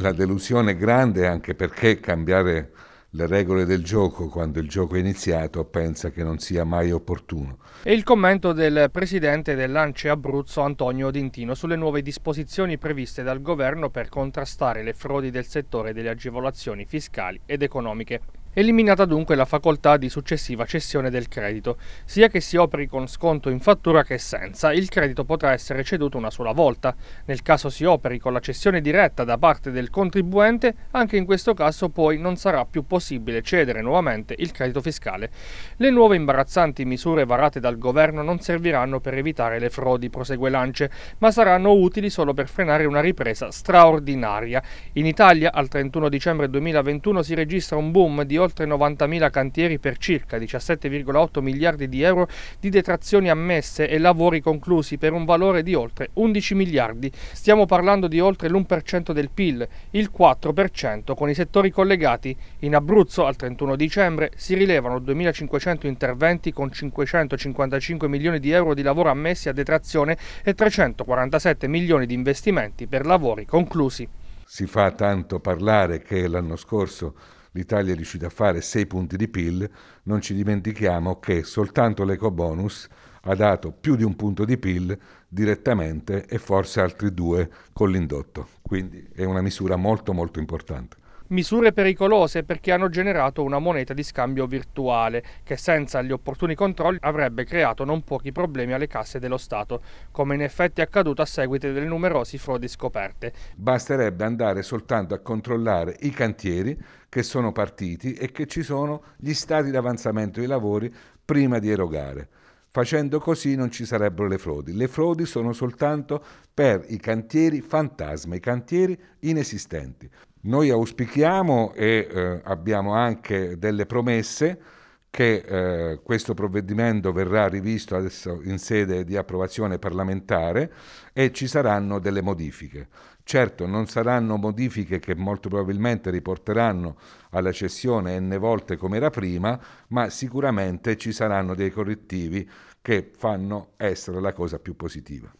la delusione è grande anche perché cambiare le regole del gioco quando il gioco è iniziato pensa che non sia mai opportuno. E il commento del presidente dell'Ance Abruzzo Antonio Dintino sulle nuove disposizioni previste dal governo per contrastare le frodi del settore delle agevolazioni fiscali ed economiche eliminata dunque la facoltà di successiva cessione del credito. Sia che si operi con sconto in fattura che senza, il credito potrà essere ceduto una sola volta. Nel caso si operi con la cessione diretta da parte del contribuente, anche in questo caso poi non sarà più possibile cedere nuovamente il credito fiscale. Le nuove imbarazzanti misure varate dal governo non serviranno per evitare le frodi, prosegue Lance, ma saranno utili solo per frenare una ripresa straordinaria. In Italia al 31 dicembre 2021 si registra un boom di oltre 90.000 cantieri per circa 17,8 miliardi di euro di detrazioni ammesse e lavori conclusi per un valore di oltre 11 miliardi. Stiamo parlando di oltre l'1% del PIL, il 4% con i settori collegati. In Abruzzo al 31 dicembre si rilevano 2.500 interventi con 555 milioni di euro di lavoro ammessi a detrazione e 347 milioni di investimenti per lavori conclusi. Si fa tanto parlare che l'anno scorso l'Italia è riuscita a fare 6 punti di PIL, non ci dimentichiamo che soltanto l'eco bonus ha dato più di un punto di PIL direttamente e forse altri due con l'indotto. Quindi è una misura molto molto importante misure pericolose perché hanno generato una moneta di scambio virtuale che senza gli opportuni controlli avrebbe creato non pochi problemi alle casse dello Stato, come in effetti è accaduto a seguito delle numerose frodi scoperte. Basterebbe andare soltanto a controllare i cantieri che sono partiti e che ci sono gli stati d'avanzamento dei lavori prima di erogare. Facendo così non ci sarebbero le frodi. Le frodi sono soltanto per i cantieri fantasma, i cantieri inesistenti. Noi auspichiamo e eh, abbiamo anche delle promesse che eh, questo provvedimento verrà rivisto adesso in sede di approvazione parlamentare e ci saranno delle modifiche. Certo, non saranno modifiche che molto probabilmente riporteranno alla cessione n volte come era prima, ma sicuramente ci saranno dei correttivi che fanno essere la cosa più positiva.